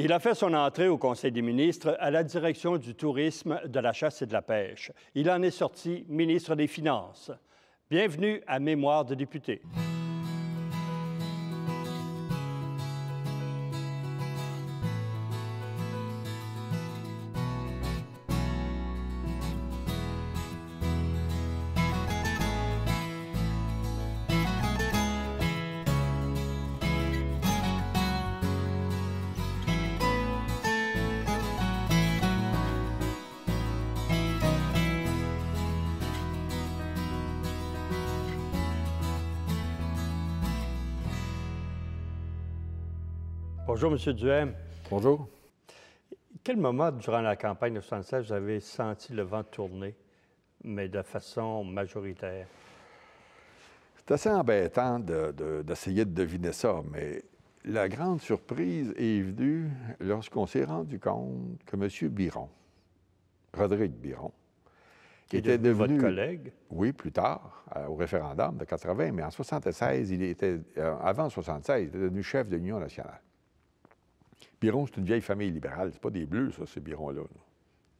Il a fait son entrée au Conseil des ministres à la direction du tourisme, de la chasse et de la pêche. Il en est sorti ministre des Finances. Bienvenue à Mémoire de député. Bonjour, M. Duhem. Bonjour. Quel moment durant la campagne de 76 vous senti le vent tourner, mais de façon majoritaire? C'est assez embêtant d'essayer de, deviner ça, mais la grande surprise est venue lorsqu'on s'est rendu compte que M. Biron, Rodrigue Biron, qui était devenu, votre collègue. Oui, plus tard, euh, au référendum de 80, mais en 76, il était, euh, avant 76, il était devenu chef de l'Union nationale. Biron, c'est une vieille famille libérale. C'est pas des Bleus, ça, ces Birons-là.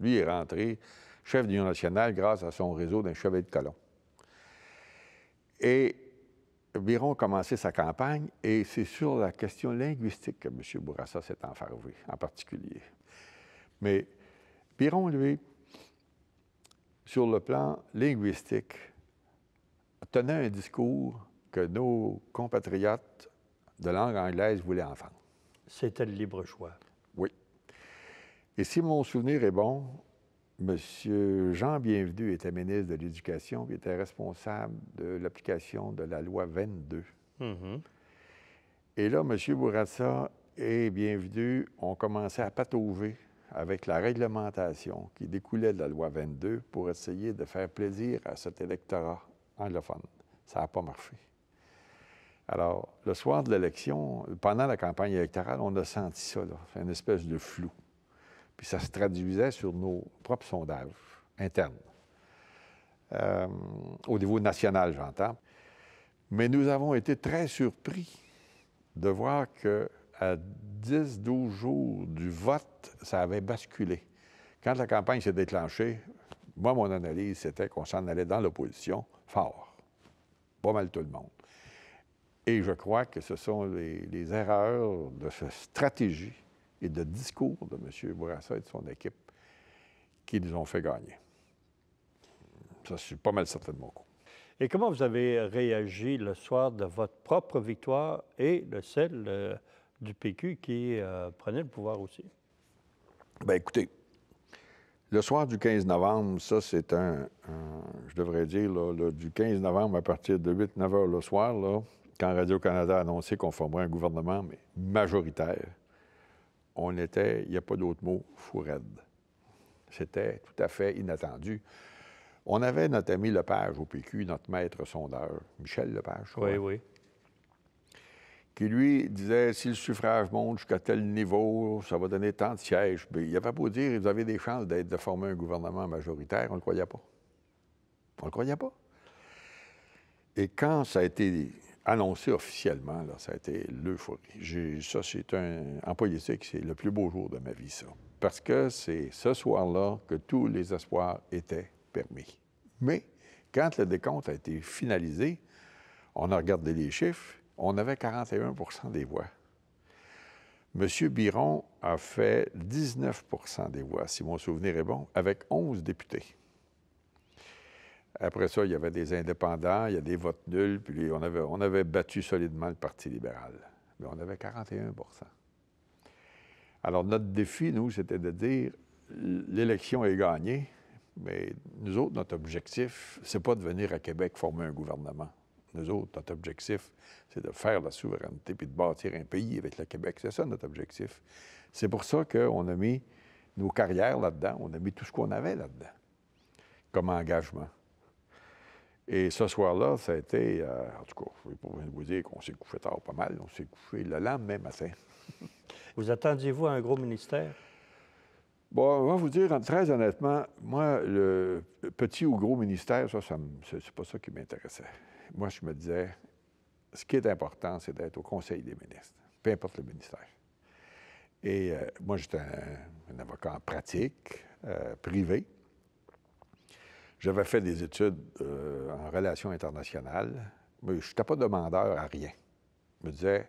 Lui est rentré chef d'Union nationale grâce à son réseau d'un chevet de colon. Et Biron a commencé sa campagne, et c'est sur la question linguistique que M. Bourassa s'est enfarvé, en particulier. Mais Biron, lui, sur le plan linguistique, tenait un discours que nos compatriotes de langue anglaise voulaient entendre c'était le libre choix. Oui. Et si mon souvenir est bon, M. Jean Bienvenu était ministre de l'Éducation, il était responsable de l'application de la loi 22. Mm-hmm. Et là, M. Bourassa et Bienvenu ont commencé à patauver avec la réglementation qui découlait de la loi 22 pour essayer de faire plaisir à cet électorat anglophone. Ça n'a pas marché. Alors, le soir de l'élection, pendant la campagne électorale, on a senti ça, une espèce de flou. Puis ça se traduisait sur nos propres sondages internes. Euh, au niveau national, j'entends. Mais nous avons été très surpris de voir que à 10-12 jours du vote, ça avait basculé. Quand la campagne s'est déclenchée, moi, mon analyse, c'était qu'on s'en allait dans l'opposition fort. Pas mal tout le monde. Et je crois que ce sont les, erreurs de sa stratégie et de discours de M. Bourassa et de son équipe qui les ont fait gagner. Ça, je suis pas mal certain de mon coup. Et comment vous avez réagi le soir de votre propre victoire et de celle euh, du PQ qui euh, prenait le pouvoir aussi? Bien, écoutez, le soir du 15 novembre, ça, c'est un, je devrais dire, du 15 novembre à partir de 8-9 heures le soir, là, quand Radio-Canada a annoncé qu'on formerait un gouvernement majoritaire, on était, il n'y a pas d'autre mot, fourraide. C'était tout à fait inattendu. On avait notre ami Lepage au PQ, notre maître sondeur, Michel Lepage. Oui, oui. Qui lui disait si le suffrage monte jusqu'à tel niveau, ça va donner tant de sièges. il n'y avait pas beau dire vous avez des chances d'être de former un gouvernement majoritaire. On ne le croyait pas. On ne le croyait pas. Et quand ça a été annoncé officiellement, ça a été l'euphorie. Ça, c'est un. En politique, c'est le plus beau jour de ma vie, ça. Parce que c'est ce soir-là que tous les espoirs étaient permis. Mais quand le décompte a été finalisé, on a regardé les chiffres, on avait 41 des voix. M. Biron a fait 19 des voix, si mon souvenir est bon, avec 11 députés. Après ça, il y avait des indépendants, il y a des votes nuls, puis on avait, on avait battu solidement le Parti libéral. Mais on avait 41 Alors, notre défi, nous, c'était de dire l'élection est gagnée, mais nous autres, notre objectif, c'est pas de venir à Québec former un gouvernement. Nous autres, notre objectif, c'est de faire la souveraineté puis de bâtir un pays avec le Québec. C'est ça notre objectif. C'est pour ça qu'on a mis nos carrières là-dedans, on a mis tout ce qu'on avait là-dedans comme engagement. Et ce soir-là, ça a été, euh, en tout cas, je ne pas vous dire qu'on s'est couché tard pas mal, on s'est couché le lendemain matin. vous attendiez-vous à un gros ministère? Bon, on va vous dire, très honnêtement, moi, le petit ou gros ministère, ça, c'est pas ça qui m'intéressait. Moi, je me disais, ce qui est important, c'est d'être au Conseil des ministres, peu importe le ministère. Et euh, moi, j'étais un, avocat en pratique, euh, privé, j'avais fait des études euh, en relations internationales, mais je n'étais pas demandeur à rien. Je me disais,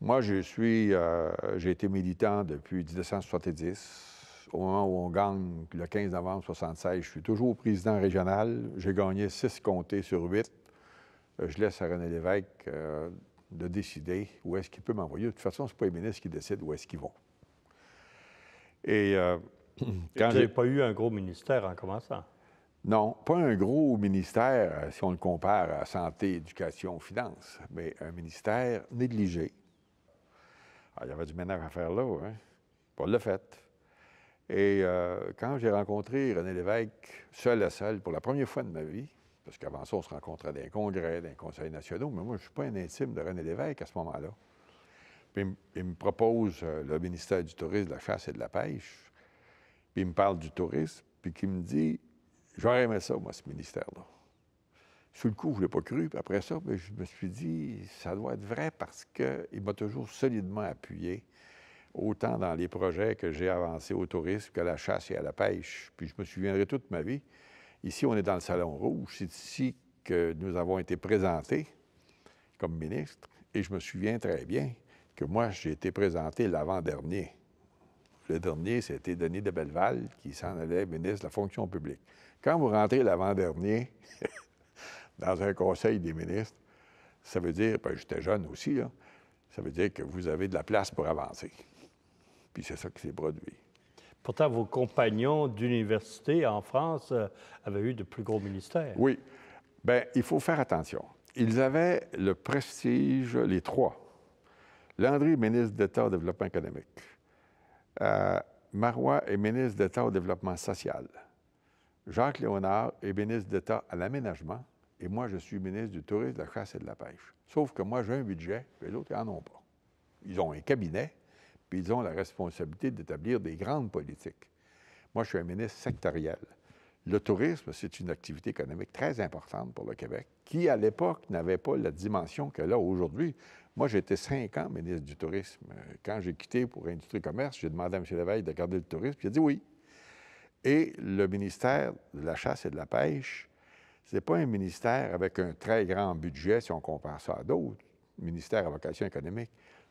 moi, je suis, euh, j'ai été militant depuis 1970. Au moment où on gagne le 15 novembre 1976, je suis toujours président régional. J'ai gagné six comtés sur huit. Euh, je laisse à René Lévesque de décider où est-ce qu'il peut m'envoyer. De toute façon, ce pas les ministres qui décident où est-ce qu'ils vont. Et quand j'ai pas eu un gros ministère en commençant. Non, pas un gros ministère euh, si on le compare à santé, éducation, finances, mais un ministère négligé. Ah, il y avait du ménage à faire là, hein? On le fait. Et euh, quand j'ai rencontré René Lévesque seul à seul pour la première fois de ma vie, parce qu'avant ça, on se rencontrait dans un congrès, dans conseil conseils nationaux, mais moi, je ne suis pas un intime de René Lévesque à ce moment-là. Puis il me propose euh, le ministère du Tourisme, de la Chasse et de la Pêche, puis il me parle du tourisme, puis qui me dit J'aurais aimé ça, moi, ce ministère-là. Sous le coup, je ne l'ai pas cru. après ça, mais ben, je me suis dit, ça doit être vrai parce qu'il m'a toujours solidement appuyé, autant dans les projets que j'ai avancés au tourisme qu'à la chasse et à la pêche. Puis je me souviendrai toute ma vie. Ici, on est dans le Salon Rouge. C'est ici que nous avons été présentés comme ministre. Et je me souviens très bien que moi, j'ai été présenté l'avant-dernier. Le dernier, c'était Denis de Belleval, qui s'en allait ministre de la fonction publique. Quand vous rentrez l'avant-dernier dans un conseil des ministres, ça veut dire, ben, j'étais jeune aussi, ça veut dire que vous avez de la place pour avancer. Puis c'est ça qui s'est produit. Pourtant, vos compagnons d'université en France euh, avaient eu de plus gros ministères. Oui. Bien, il faut faire attention. Ils avaient le prestige, les trois. Landry, ministre d'État au développement économique. Euh, Marois est ministre d'État au développement social. Jacques Léonard est ministre d'État à l'aménagement. Et moi, je suis ministre du Tourisme, de la Chasse et de la Pêche. Sauf que moi, j'ai un budget, les autres, ils n'en ont pas. Ils ont un cabinet, puis ils ont la responsabilité d'établir des grandes politiques. Moi, je suis un ministre sectoriel. Le tourisme, c'est une activité économique très importante pour le Québec, qui, à l'époque, n'avait pas la dimension qu'elle a aujourd'hui. Moi, j'ai été cinq ans ministre du Tourisme. Quand j'ai quitté pour Industrie Commerce, j'ai demandé à M. Léveille de garder le tourisme, puis il a dit oui. Et le ministère de la Chasse et de la Pêche, c'est pas un ministère avec un très grand budget si on compare ça à d'autres ministères à vocation économique,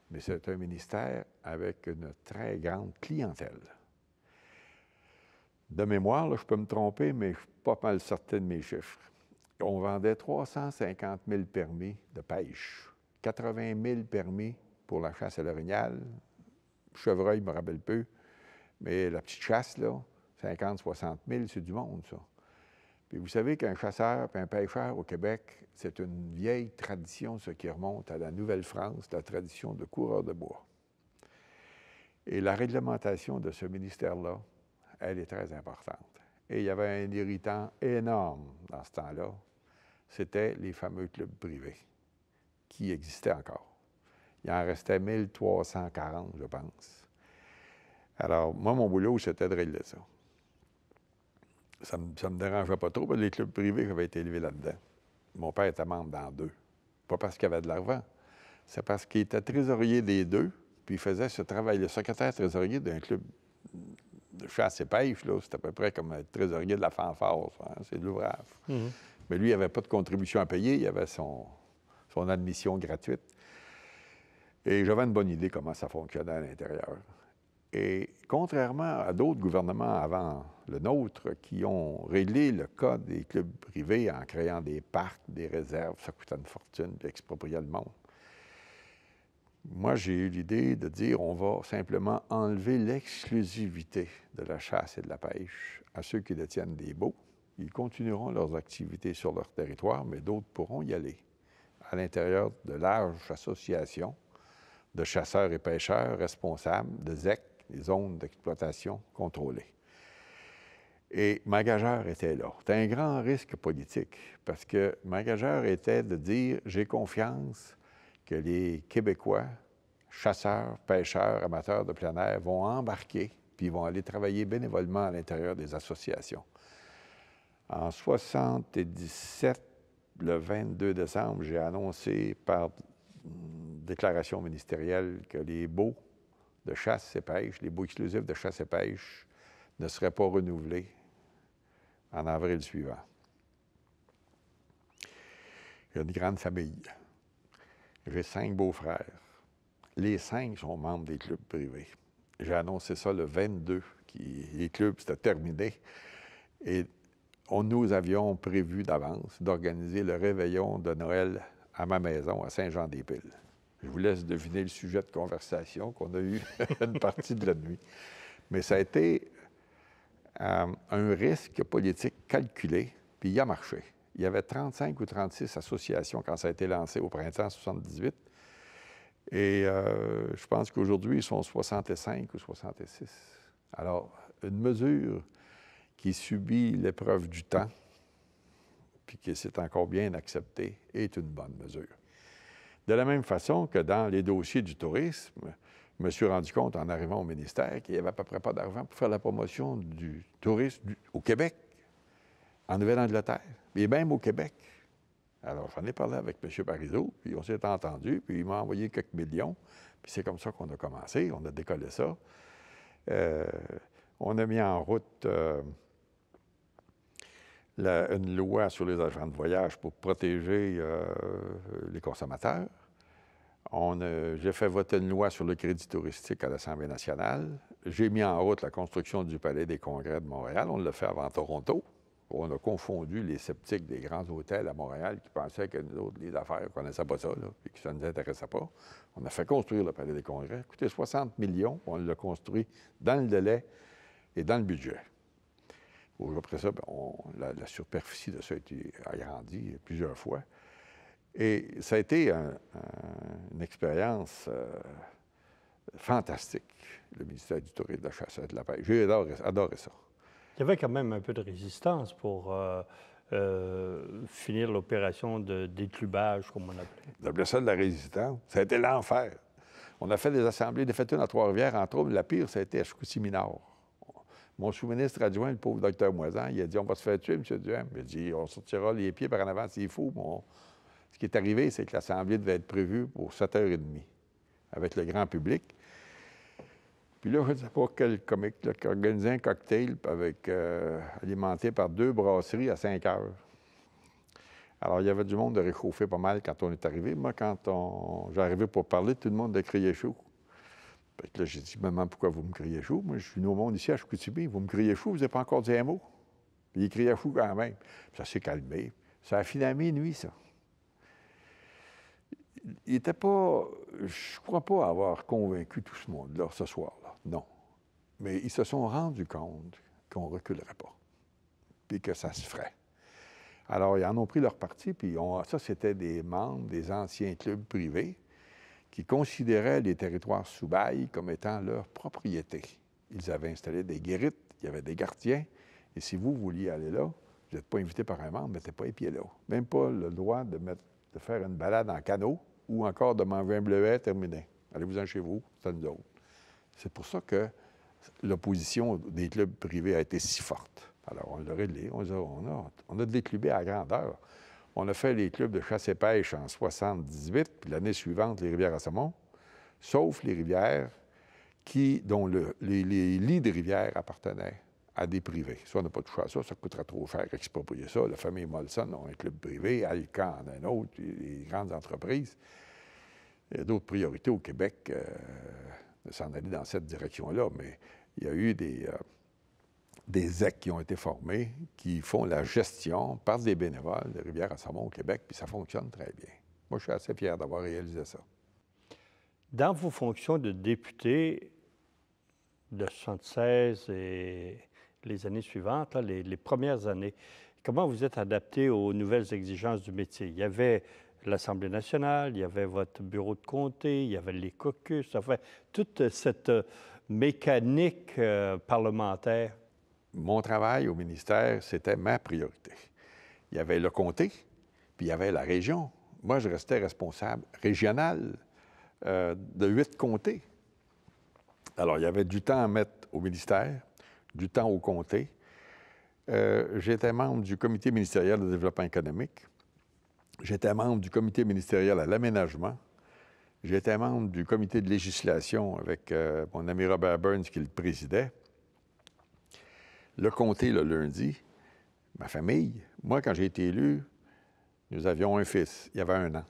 mais c'est un ministère avec une très grande clientèle. De mémoire, là, je peux me tromper, mais je suis pas mal certain de mes chiffres. On vendait 350 000 permis de pêche 80 000 permis pour la chasse à l'orignal. Chevreuil, me rappelle peu. Mais la petite chasse, là, 50, 60 000, c'est du monde, ça. Puis vous savez qu'un chasseur et un pêcheur au Québec, c'est une vieille tradition, ce qui remonte à la Nouvelle-France, la tradition de coureur de bois. Et la réglementation de ce ministère-là, elle est très importante. Et il y avait un irritant énorme dans ce temps-là, c'était les fameux clubs privés qui existaient encore. Il en restait 1340, je pense. Alors, moi, mon boulot, c'était de régler ça. Ça ne me, dérangeait pas trop, mais les clubs privés avaient été élevés là-dedans. Mon père était membre dans deux. Pas parce qu'il avait de l'argent, c'est parce qu'il était trésorier des deux, puis il faisait ce travail. de secrétaire trésorier d'un club de chasse et pêche, c'est à peu près comme un trésorier de la fanfare, hein, c'est de l'ouvrage. Mhm. Mais lui, il n'avait pas de contribution à payer, il avait son, son admission gratuite. Et j'avais une bonne idée comment ça fonctionnait à l'intérieur. Et contrairement à d'autres gouvernements avant le nôtre qui ont réglé le code des clubs privés en créant des parcs, des réserves, ça coûtait une fortune d'exproprier le monde. Moi, j'ai eu l'idée de dire on va simplement enlever l'exclusivité de la chasse et de la pêche à ceux qui détiennent des baux. Ils continueront leurs activités sur leur territoire, mais d'autres pourront y aller à l'intérieur de larges associations de chasseurs et pêcheurs responsables de ZEC, les zones d'exploitation contrôlées. Et Magageur était là. C'était un grand risque politique parce que Magageur était de dire j'ai confiance que les Québécois, chasseurs, pêcheurs, amateurs de plein air, vont embarquer puis vont aller travailler bénévolement à l'intérieur des associations. En 1977, le 22 décembre, j'ai annoncé par déclaration ministérielle que les baux de chasse et pêche, les baux exclusifs de chasse et pêche, ne seraient pas renouvelés en avril suivant. J'ai une grande famille. J'ai cinq beaux-frères. Les cinq sont membres des clubs privés. J'ai annoncé ça le 22, qui, les clubs, c'était terminé on, nous avions prévu d'avance d'organiser le réveillon de Noël à ma maison, à Saint-Jean-des-Piles. Je vous laisse deviner le sujet de conversation qu'on a eu une partie de la nuit. Mais ça a été euh, un risque politique calculé, puis il a marché. Il y avait 35 ou 36 associations quand ça a été lancé au printemps 78. Et euh, je pense qu'aujourd'hui, ils sont 65 ou 66. Alors, une mesure qui subit l'épreuve du temps, puis qui s'est encore bien accepté, est une bonne mesure. De la même façon que dans les dossiers du tourisme, je me suis rendu compte en arrivant au ministère qu'il n'y avait à peu près pas d'argent pour faire la promotion du tourisme au Québec, en Nouvelle-Angleterre, et même au Québec. Alors, j'en ai parlé avec M. Parizeau, puis on s'est entendu, puis il m'a envoyé quelques millions, puis c'est comme ça qu'on a commencé, on a décollé ça. Euh, on a mis en route euh, une loi sur les agents de voyage pour protéger euh, les consommateurs. J'ai fait voter une loi sur le crédit touristique à l'Assemblée nationale. J'ai mis en route la construction du Palais des congrès de Montréal. On l'a fait avant Toronto. On a confondu les sceptiques des grands hôtels à Montréal qui pensaient que nous autres, les affaires, ne connaissaient pas ça, puis et que ça ne nous intéressait pas. On a fait construire le Palais des congrès. Coûté 60 millions. On l'a construit dans le délai et dans le budget. Après ça, ben, la, superficie de ça a été agrandie plusieurs fois. Et ça a été une expérience euh, fantastique, le ministère du Tourisme, de la Chasse et de la Paix. J'ai adoré, ça. Il y avait quand même un peu de résistance pour euh, euh, finir l'opération de d'éclubage, comme on appelait. On appelait ça de la résistance. Ça a été l'enfer. On a fait des assemblées, des fêtes à Trois-Rivières, entre autres. La pire, ça a été à chicoutimi mon sous-ministre adjoint, le pauvre docteur Moisan, il a dit On va se faire tuer, M. Duhem. Il a dit On sortira les pieds par en avant, c'est faut. » Bon. Ce qui est arrivé, c'est que l'Assemblée devait être prévue pour 7h30 avec le grand public. Puis là, je ne sais pas quel comique, là, qui organisait un cocktail avec, euh, alimenté par deux brasseries à 5 heures. Alors, il y avait du monde de réchauffer pas mal quand on est arrivé. Moi, quand j'arrivais pour parler, tout le monde a crié chaud là, j'ai dit, maman, pourquoi vous me criez chaud? » Moi, je suis au monde ici à Chicoutimi. Vous me criez fou, vous n'avez pas encore dit un mot. il criait fou quand même. ça s'est calmé. Ça a fini à minuit, ça. Il n'était pas. Je crois pas avoir convaincu tout ce monde-là ce soir-là. Non. Mais ils se sont rendus compte qu'on ne reculerait pas. Puis que ça se ferait. Alors, ils en ont pris leur parti, puis on, ça, c'était des membres des anciens clubs privés qui considéraient les territoires sous bail comme étant leur propriété. Ils avaient installé des guérites, il y avait des gardiens, et si vous vouliez aller là, vous n'êtes pas invité par un membre, mettez pas les pieds là. Même pas le droit de, mettre, de faire une balade en canot ou encore de manger un bleuet terminé. Allez-vous-en chez vous, c'est nous autres. C'est pour ça que l'opposition des clubs privés a été si forte. Alors, on l'aurait réglé, on a, on a, on a à grandeur. On a fait les clubs de chasse et pêche en 78, puis l'année suivante, les rivières à saumon, sauf les rivières qui, dont les, lits de rivières appartenaient à des privés. Ça, on n'a pas touché à ça, ça coûtera trop cher à exproprier ça. La famille Molson a un club privé, Alcan en un autre, les grandes entreprises. Il y a d'autres priorités au Québec euh, de s'en aller dans cette direction-là, mais il y a eu des... Euh, des EC qui ont été formés, qui font la gestion par des bénévoles de rivière à Samon au Québec, puis ça fonctionne très bien. Moi, je suis assez fier d'avoir réalisé ça. Dans vos fonctions de député de 1976 et les années suivantes, les, premières années, comment vous êtes adapté aux nouvelles exigences du métier? Il y avait l'Assemblée nationale, il y avait votre bureau de comté, il y avait les caucus, enfin, toute cette euh, mécanique euh, parlementaire mon travail au ministère, c'était ma priorité. Il y avait le comté, puis il y avait la région. Moi, je restais responsable régional euh, de huit comtés. Alors, il y avait du temps à mettre au ministère, du temps au comté. Euh, j'étais membre du comité ministériel de développement économique. J'étais membre du comité ministériel à l'aménagement. J'étais membre du comité de législation avec euh, mon ami Robert Burns qui le présidait le comté le lundi, ma famille, moi, quand j'ai été élu, nous avions un fils. Il y avait un an.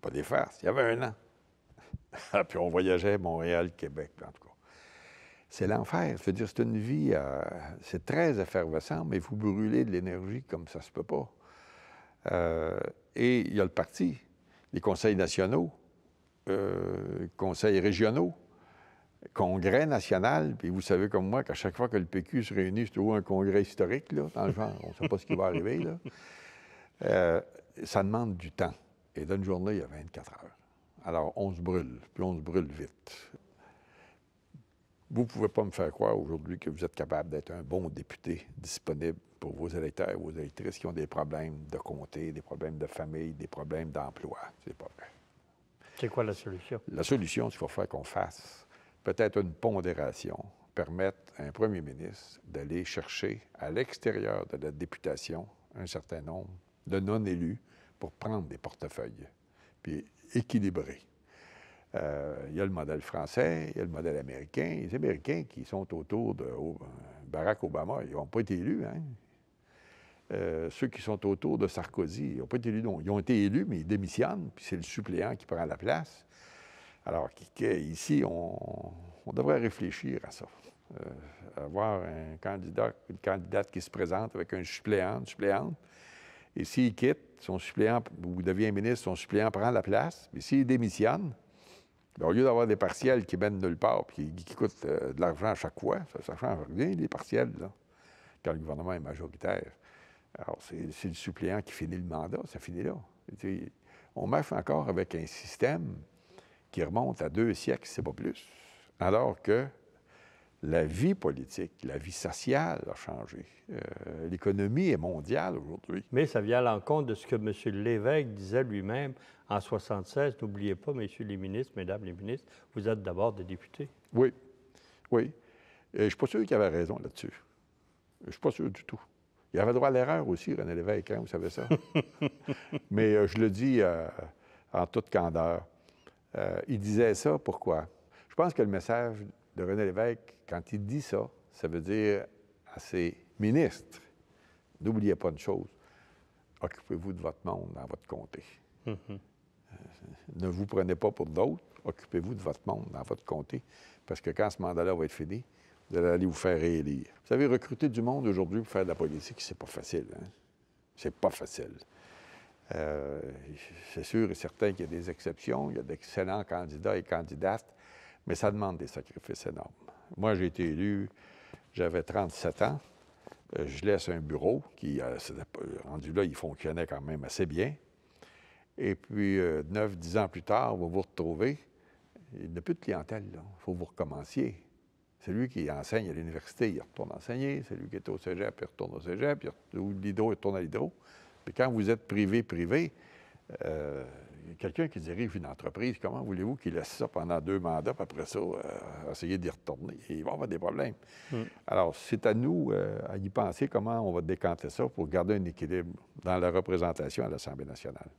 Pas des farces, il y avait un an. Ah, puis on voyageait Montréal, Québec, en tout cas. C'est l'enfer. Je veux dire, c'est une vie, euh, c'est très effervescent, mais vous brûlez de l'énergie comme ça se peut pas. Euh, et il y a le parti, les conseils nationaux, euh, conseils régionaux congrès national, puis vous savez comme moi qu'à chaque fois que le PQ se réunit, c'est toujours un congrès historique, là, dans le genre, on ne sait pas ce qui va arriver, là. Euh, ça demande du temps. Et d'une journée, il y a 24 heures. Alors, on se brûle, puis on se brûle vite. Vous ne pouvez pas me faire croire aujourd'hui que vous êtes capable d'être un bon député disponible pour vos électeurs et vos électrices qui ont des problèmes de comté, des problèmes de famille, des problèmes d'emploi. C'est pas vrai. C'est quoi la solution? La solution, c'est qu'il faut faire qu'on fasse peut-être une pondération, permettre à un premier ministre d'aller chercher à l'extérieur de la députation un certain nombre de non-élus pour prendre des portefeuilles, puis équilibrer. Euh, il y a le modèle français, il y a le modèle américain. Les Américains qui sont autour de Barack Obama, ils n'ont pas été élus. Hein? Euh, ceux qui sont autour de Sarkozy, ils n'ont pas été élus. Non. Ils ont été élus, mais ils démissionnent, puis c'est le suppléant qui prend la place. Alors ici, on, devrait réfléchir à ça. Euh, avoir un candidat, une candidate qui se présente avec un suppléant, une suppléante. Et s'il quitte, son suppléant ou devient ministre, son suppléant prend la place. Mais s'il démissionne, ben, au lieu d'avoir des partiels qui mènent nulle part et qui, coûtent euh, de l'argent à chaque fois, ça change rien, les partiels, là, quand le gouvernement est majoritaire. Alors, c'est le suppléant qui finit le mandat, ça finit là. On marche encore avec un système qui remonte à deux siècles, c'est pas plus. Alors que la vie politique, la vie sociale a changé. Euh, l'économie est mondiale aujourd'hui. Mais ça vient à l'encontre de ce que M. Lévesque disait lui-même en 76. N'oubliez pas, messieurs les ministres, mesdames les ministres, vous êtes d'abord des députés. Oui, oui. je ne suis pas sûr qu'il avait raison là-dessus. Je ne suis pas sûr du tout. Il avait droit à l'erreur aussi, René Lévesque, hein, vous savez ça. Mais euh, je le dis euh, en toute candeur. Euh, il disait ça, pourquoi? Je pense que le message de René Lévesque, quand il dit ça, ça veut dire à ses ministres, n'oubliez pas une chose, occupez-vous de votre monde dans votre comté. Mm-hmm. Euh, ne vous prenez pas pour d'autres, occupez-vous de votre monde dans votre comté, parce que quand ce mandat-là va être fini, vous allez aller vous faire réélire. Vous savez, recruter du monde aujourd'hui pour faire de la politique, c'est pas facile. Hein? C'est pas facile. Euh, c'est sûr et certain qu'il y a des exceptions, il y a d'excellents candidats et candidates, mais ça demande des sacrifices énormes. Moi, j'ai été élu, j'avais 37 ans. Euh, je laisse un bureau qui, euh, rendu là, il fonctionnait quand même assez bien. Et puis, 9 dix ans plus tard, vous vous retrouvez. Il n'y a plus de clientèle, Il faut que vous recommenciez. Celui qui enseigne à l'université, il retourne enseigner. lui qui est au cégep, il retourne au cégep. Ou l'hydro, il retourne à l'hydro quand vous êtes privé, privé, euh, quelqu'un qui dirige une entreprise, comment voulez-vous qu'il laisse ça pendant deux mandats, puis après ça, euh, essayer d'y retourner? Il va avoir des problèmes. Hmm. Alors, c'est à nous euh, à y penser comment on va décanter ça pour garder un équilibre dans la représentation à l'Assemblée nationale.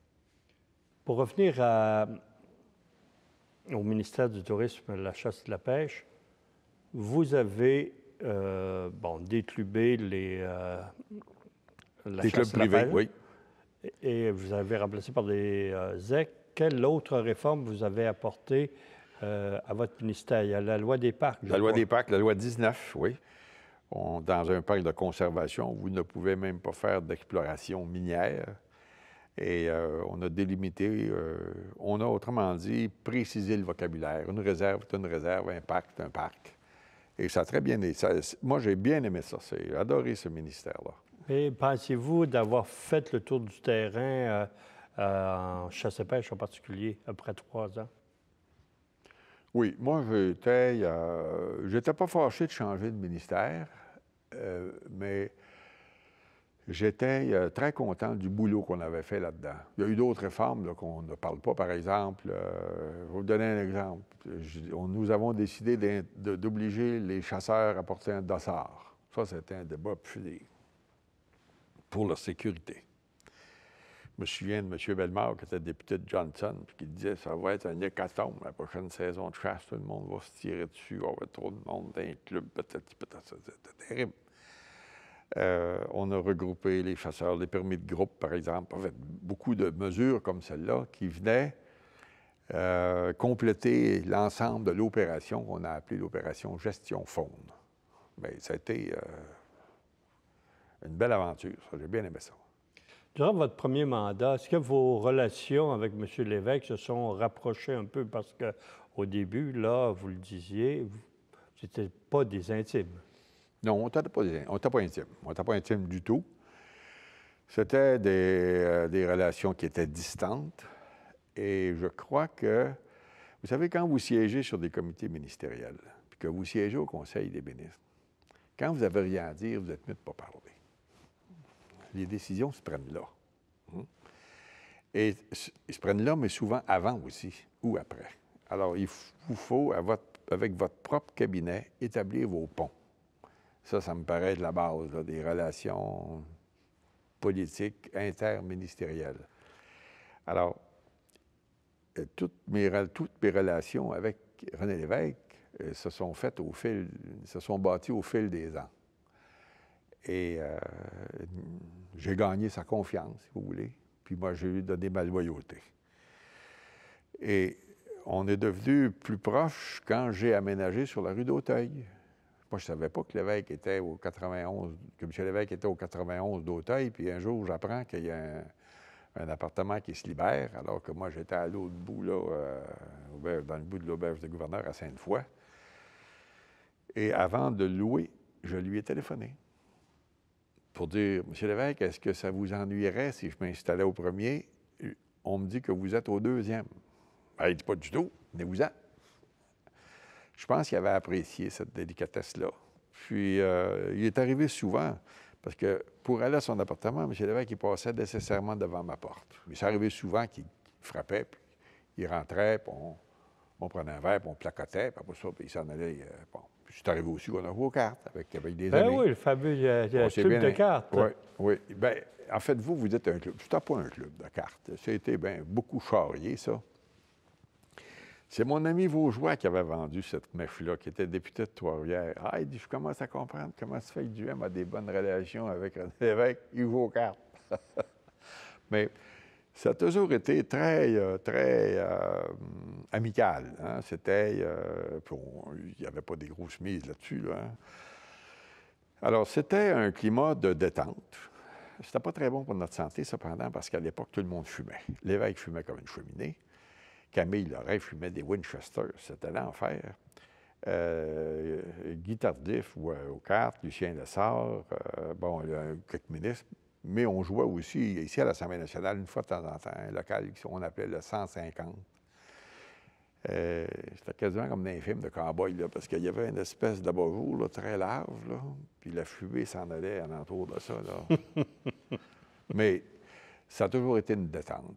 Pour revenir au ministère du Tourisme, de la chasse et de la pêche, vous avez bon, déclubé les, des clubs privés, oui. Et vous avez remplacé par des euh, ZEC. Quelle autre réforme vous avez apportée euh, à votre ministère? Il y a la loi des parcs. La loi des parcs, la loi 19, oui. dans un parc de conservation, vous ne pouvez même pas faire d'exploration minière. Et euh, on a délimité, on a autrement dit précisé le vocabulaire. Une réserve, est une réserve, un parc, est un parc. Et ça a très bien été. moi, j'ai bien aimé ça. J'ai adoré ce ministère-là. Et pensez-vous d'avoir fait le tour du terrain euh, euh, en chasse pêche en particulier après trois ans? Oui, moi j'étais, j'étais pas fâché de changer de ministère, euh, mais j'étais très content du boulot qu'on avait fait là-dedans. Il y a eu d'autres réformes dont qu'on ne parle pas, par exemple. je vais vous donner un exemple. on, nous avons décidé d'obliger les chasseurs à porter un dossard. Ça, c'était un débat public pour la sécurité. Je me souviens de M. Bellemare, qui était député de Johnson, qui disait ça va être un hécatombe, la prochaine saison de chasse, tout le monde va se tirer dessus, on va avoir trop de monde dans un club, peut-être, peut-être, c'était terrible. Euh, on a regroupé les chasseurs, les permis de groupe, par exemple, beaucoup de mesures comme celle-là qui venaient euh, compléter l'ensemble de l'opération qu'on a appelée l'opération gestion faune. Mais ça a été. Euh, une belle aventure. J'ai bien aimé ça. Durant votre premier mandat, est-ce que vos relations avec M. Lévesque se sont rapprochées un peu? Parce qu'au début, là, vous le disiez, c'était pas des intimes. Non, on n'était pas, intimes. On n'était pas intimes du tout. C'était euh, des, relations qui étaient distantes. Et je crois que, vous savez, quand vous siégez sur des comités ministériels, puis que vous siégez au Conseil des ministres, quand vous n'avez rien à dire, vous êtes mieux de ne pas parler les décisions se prennent là. Hein? Et ils se prennent là, mais souvent avant aussi ou après. Alors, il vous faut, avec votre propre cabinet, établir vos ponts. Ça, ça me paraît de la base des relations politiques interministérielles. Alors, euh, toutes mes, relations avec René Lévesque euh, se sont faites au fil, se sont bâties au fil des ans. Et euh, j'ai gagné sa confiance, si vous voulez. Puis moi, j'ai lui donné ma loyauté. Et on est devenu plus proche quand j'ai aménagé sur la rue d'Auteuil. Moi, je ne savais pas que l'évêque était au 91, que M. l'évêque était au 91 d'Auteuil, puis un jour, j'apprends qu'il y a un, appartement qui se libère, alors que moi, j'étais à l'autre bout, là, euh, dans le bout de l'auberge de gouverneur à Sainte-Foy. Et avant de louer, je lui ai téléphoné pour dire, M. l'évêque, est-ce que ça vous ennuierait si je m'installais au premier? On me dit que vous êtes au deuxième. Ben, il dit pas du tout, mais vous êtes. Je pense qu'il avait apprécié cette délicatesse-là. Puis, euh, il est arrivé souvent, parce que pour aller à son appartement, M. l'évêque, il passait nécessairement devant ma porte. Mais c'est arrivé souvent qu'il frappait, puis il rentrait, puis on, prenait un verre, puis on placotait, puis après ça, puis il s'en allait. Euh, bon. Je c'est arrivé aussi on a joué aux cartes avec, avec des ben amis. oui, le fameux euh, euh, club de cartes. Oui, oui. Bien, en fait, vous, vous êtes un club. C'était pas un club de cartes. Ça C'était bien beaucoup charrié, ça. C'est mon ami Vaugeois qui avait vendu cette meuf là qui était député de Trois-Rivières. Ah, il dit, je commence à comprendre comment se fait que Duhem a des bonnes relations avec René Lévesque. Il aux cartes. Mais ça a toujours été très, euh, très euh, amical. Hein. C'était. Euh, il n'y avait pas des grosses mises là-dessus. Hein. Alors, c'était un climat de détente. C'était pas très bon pour notre santé, cependant, parce qu'à l'époque, tout le monde fumait. L'évêque fumait comme une cheminée. Camille Lorrain fumait des Winchester. C'était l'enfer. Guy Tardif ou aux cartes, Lucien Lessard, bon, quelques ministres, mais on jouait aussi ici à l'Assemblée nationale une fois de temps en temps, un local qu'on appelait le 150. Euh, c'était quasiment comme dans un film de cowboy parce qu'il y avait une espèce d'abord très large, là, puis la fumée s'en allait l'entour de ça. Mais ça a toujours été une détente.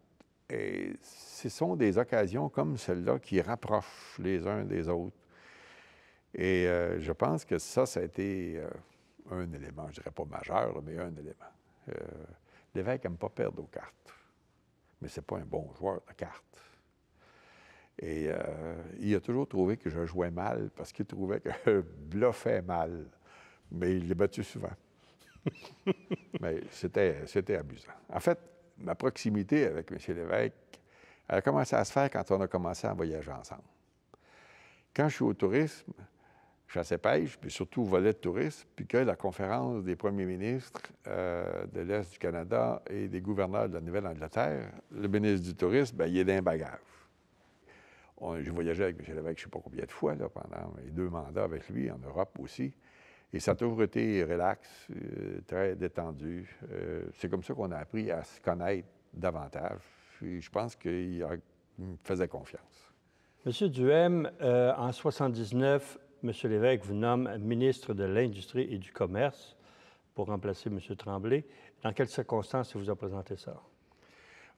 Et ce sont des occasions comme celle-là qui rapprochent les uns des autres. Et euh, je pense que ça, ça a été euh, un élément, je dirais pas majeur, mais un élément. Euh, l'évêque n'aime pas perdre aux cartes, mais c'est pas un bon joueur de cartes. Et euh, il a toujours trouvé que je jouais mal parce qu'il trouvait que je bluffais mal. Mais il l'a battu souvent. mais c'était abusant. En fait, ma proximité avec M. l'évêque, elle a commencé à se faire quand on a commencé à voyager ensemble. Quand je suis au tourisme, chasse et pêche, puis surtout volait volet de tourisme, puis que la conférence des premiers ministres euh, de l'Est du Canada et des gouverneurs de la Nouvelle-Angleterre, le ministre du Tourisme, bien, il est d'un bagage. Je voyagé avec M. Lévesque, je ne sais pas combien de fois, là, pendant les deux mandats avec lui, en Europe aussi. Et sa pauvreté toujours été relax, euh, très détendue. Euh, c'est comme ça qu'on a appris à se connaître davantage. Puis je pense qu'il me faisait confiance. M. Duhem, en 79, M. Lévesque vous nomme ministre de l'Industrie et du Commerce pour remplacer M. Tremblay. Dans quelles circonstances vous a présenté ça?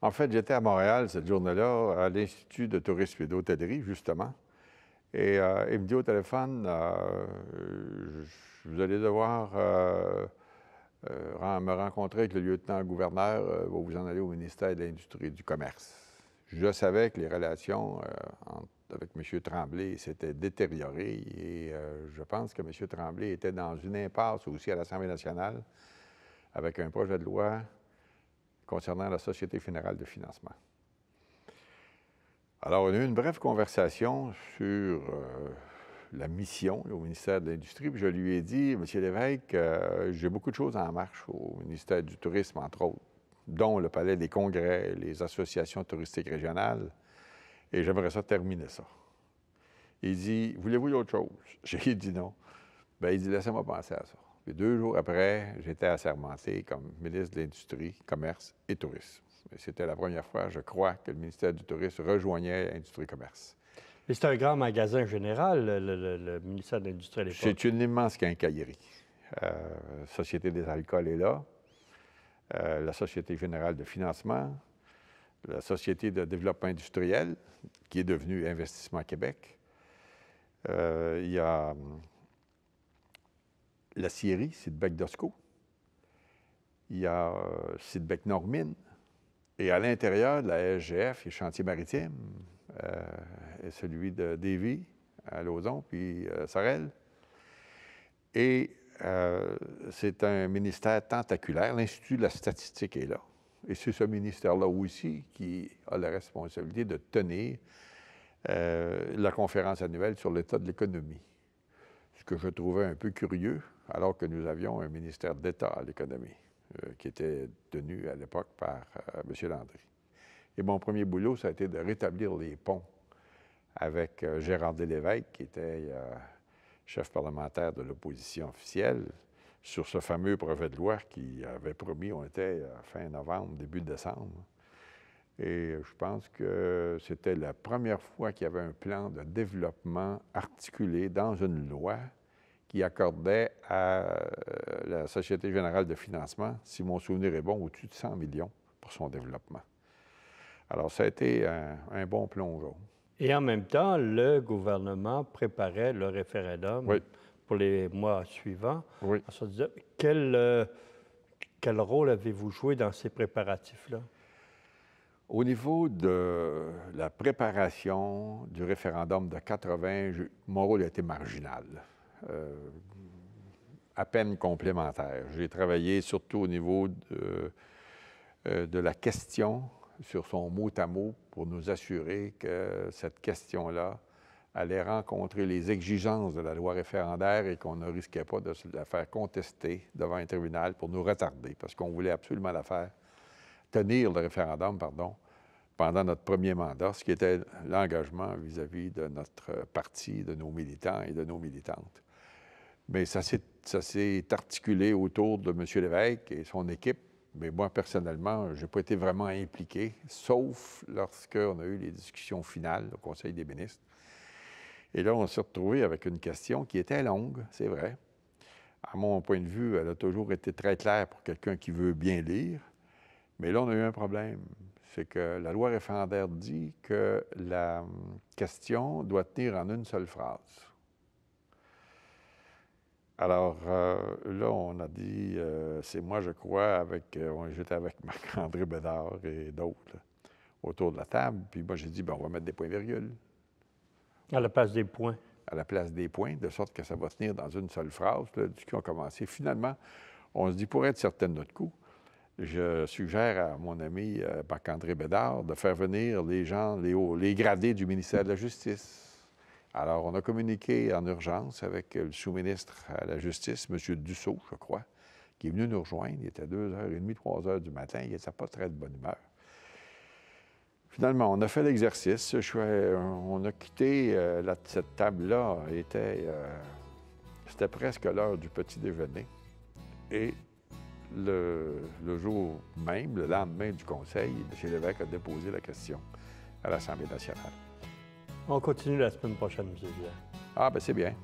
En fait, j'étais à Montréal cette journée-là, à l'Institut de tourisme et d'hôtellerie, justement. Et euh, il me dit au téléphone, euh, vous allez devoir euh, me rencontrer avec le lieutenant-gouverneur, vous vous en allez au ministère de l'Industrie et du Commerce. Je savais que les relations entre avec M. Tremblay s'était détérioré et euh, je pense que M. Tremblay était dans une impasse aussi à l'Assemblée nationale avec un projet de loi concernant la Société fédérale de financement. Alors, on a eu une brève conversation sur euh, la mission au ministère de l'Industrie, je lui ai dit, M. l'évêque, euh, j'ai beaucoup de choses en marche au ministère du Tourisme, entre autres, dont le Palais des Congrès, les associations touristiques régionales et j'aimerais ça terminer ça. Il dit Voulez-vous autre chose J'ai dit non. Bien, il dit Laissez-moi penser à ça. deux jours après, j'étais assermenté comme ministre de l'Industrie, Commerce et Tourisme. C'était la première fois, je crois, que le ministère du Tourisme rejoignait l'Industrie Commerce. Mais c'est un grand magasin général, le, ministère de l'Industrie à l'époque. C'est une immense quincaillerie. Euh, Société des alcools est là. Euh, la Société générale de financement, la Société de développement industriel, qui est devenue Investissement Québec. Euh, il y a euh, la Scierie, Sidbeck Dosco. Il y a euh, Sidbeck Normine. Et à l'intérieur de la SGF, il y a Chantier Maritime, et celui de Davy à Lauson, puis Sarel. Et c'est un ministère tentaculaire. L'Institut de la statistique est là. Et c'est ce ministère-là aussi qui a la responsabilité de tenir euh, la conférence annuelle sur l'état de l'économie. Ce que je trouvais un peu curieux, alors que nous avions un ministère d'État à l'économie, euh, qui était tenu à l'époque par euh, M. Landry. Et mon premier boulot, ça a été de rétablir les ponts avec Gérard Delévesque, qui était chef parlementaire de l'opposition officielle, sur ce fameux brevet de loi qui avait promis, on était fin novembre, début décembre. Et je pense que c'était la première fois qu'il y avait un plan de développement articulé dans une loi qui accordait à euh, la Société générale de financement, si mon souvenir est bon, au-dessus de 100 millions pour son développement. Alors, ça a été un, bon plongeon. Et en même temps, le gouvernement préparait le référendum oui pour les mois suivants. quel, euh, quel rôle avez-vous joué dans ces préparatifs-là? Au niveau de la préparation du référendum de 80, mon rôle a été marginal, euh, à peine complémentaire. J'ai travaillé surtout au niveau euh, de, la question, sur son mot à mot, pour nous assurer que cette question-là allait rencontrer les exigences de la loi référendaire et qu'on ne risquait pas de la faire contester devant un tribunal pour nous retarder, parce qu'on voulait absolument la faire tenir le référendum, pardon, pendant notre premier mandat, ce qui était l'engagement vis-à-vis de notre parti, de nos militants et de nos militantes. Mais ça s'est articulé autour de M. Lévesque et son équipe. Mais moi, personnellement, je n'ai pas été vraiment impliqué, sauf lorsqu'on a eu les discussions finales au Conseil des ministres et là, on s'est retrouvé avec une question qui était longue, c'est vrai. À mon point de vue, elle a toujours été très claire pour quelqu'un qui veut bien lire. Mais là, on a eu un problème. C'est que la loi référendaire dit que la hum, question doit tenir en une seule phrase. Alors euh, là, on a dit, euh, c'est moi, je crois, avec, euh, j'étais avec Marc-André Bédard et d'autres autour de la table. Puis moi, j'ai dit, bon, on va mettre des points-virgules. À la place des points. À la place des points, de sorte que ça va tenir dans une seule phrase. du commencé. Finalement, on se dit, pour être certain de notre coup, je suggère à mon ami par euh, Marc-André Bédard de faire venir les gens, les, hauts, les gradés du ministère de la Justice. Alors, on a communiqué en urgence avec le sous-ministre à la Justice, M. Dussault, je crois, qui est venu nous rejoindre. Il était 2h30, 3h du matin. Il n'était pas très de bonne humeur. Finalement, on a fait l'exercice. Euh, on a quitté euh, cette table-là. Euh, c'était presque l'heure du petit déjeuner. Et le, jour même, le lendemain du Conseil, M. l'évêque a déposé la question à l'Assemblée nationale. On continue la semaine prochaine, M. Ah, ben c'est bien.